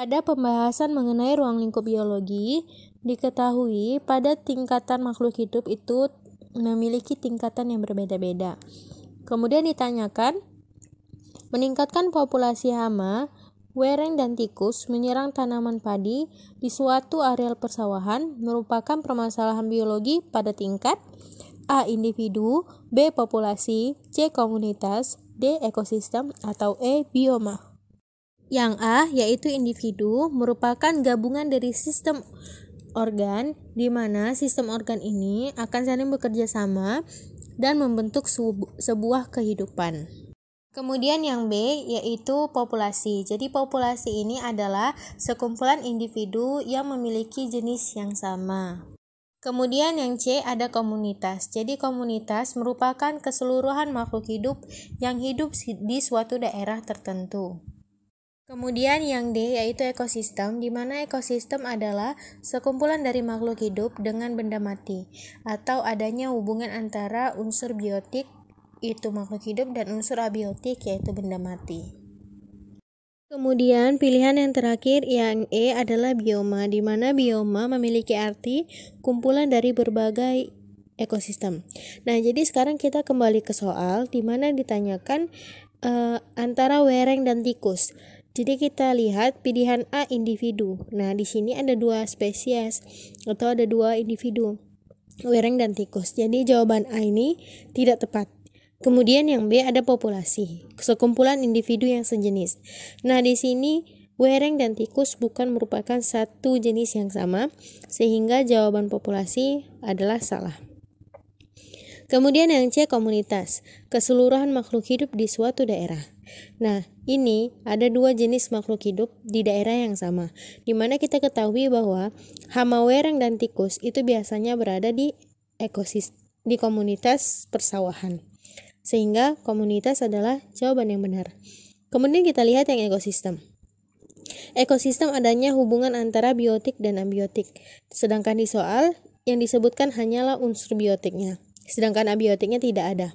Pada pembahasan mengenai ruang lingkup biologi, diketahui pada tingkatan makhluk hidup itu memiliki tingkatan yang berbeda-beda. Kemudian ditanyakan, meningkatkan populasi hama, wereng dan tikus menyerang tanaman padi di suatu areal persawahan merupakan permasalahan biologi pada tingkat A. individu, B. populasi, C. komunitas, D. ekosistem, atau E. Biomah yang A yaitu individu merupakan gabungan dari sistem organ di mana sistem organ ini akan saling bekerja sama dan membentuk sebuah kehidupan. Kemudian yang B yaitu populasi. Jadi populasi ini adalah sekumpulan individu yang memiliki jenis yang sama. Kemudian yang C ada komunitas. Jadi komunitas merupakan keseluruhan makhluk hidup yang hidup di suatu daerah tertentu. Kemudian yang D yaitu ekosistem, di mana ekosistem adalah sekumpulan dari makhluk hidup dengan benda mati, atau adanya hubungan antara unsur biotik, yaitu makhluk hidup, dan unsur abiotik, yaitu benda mati. Kemudian pilihan yang terakhir yang E adalah bioma, di mana bioma memiliki arti kumpulan dari berbagai ekosistem. Nah, jadi sekarang kita kembali ke soal di mana ditanyakan uh, antara wereng dan tikus. Jadi kita lihat pilihan A individu. Nah, di sini ada dua spesies atau ada dua individu, wereng dan tikus. Jadi jawaban A ini tidak tepat. Kemudian yang B ada populasi, sekumpulan individu yang sejenis. Nah, di sini wereng dan tikus bukan merupakan satu jenis yang sama, sehingga jawaban populasi adalah salah. Kemudian yang C komunitas, keseluruhan makhluk hidup di suatu daerah. Nah, ini ada dua jenis makhluk hidup di daerah yang sama, di mana kita ketahui bahwa hama wereng dan tikus itu biasanya berada di ekosistem di komunitas persawahan. Sehingga komunitas adalah jawaban yang benar. Kemudian kita lihat yang ekosistem. Ekosistem adanya hubungan antara biotik dan abiotik. Sedangkan di soal yang disebutkan hanyalah unsur biotiknya sedangkan abiotiknya tidak ada.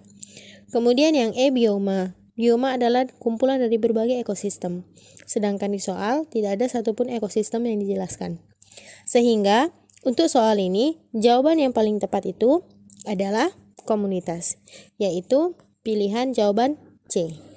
Kemudian yang E bioma. Bioma adalah kumpulan dari berbagai ekosistem. Sedangkan di soal tidak ada satupun ekosistem yang dijelaskan. Sehingga untuk soal ini jawaban yang paling tepat itu adalah komunitas, yaitu pilihan jawaban C.